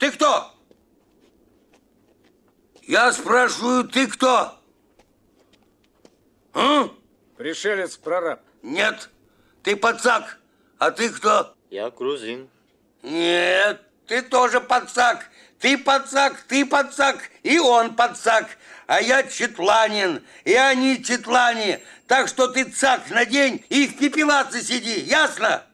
Ты кто? Я спрашиваю, ты кто? М? А? Пришелец прораб. Нет, ты подсак. А ты кто? Я грузин. Нет, ты тоже подсак. Ты подсак, ты подсак и он подсак. А я читланин и они читлане. Так что ты цак на день и в пепелаце сиди, ясно?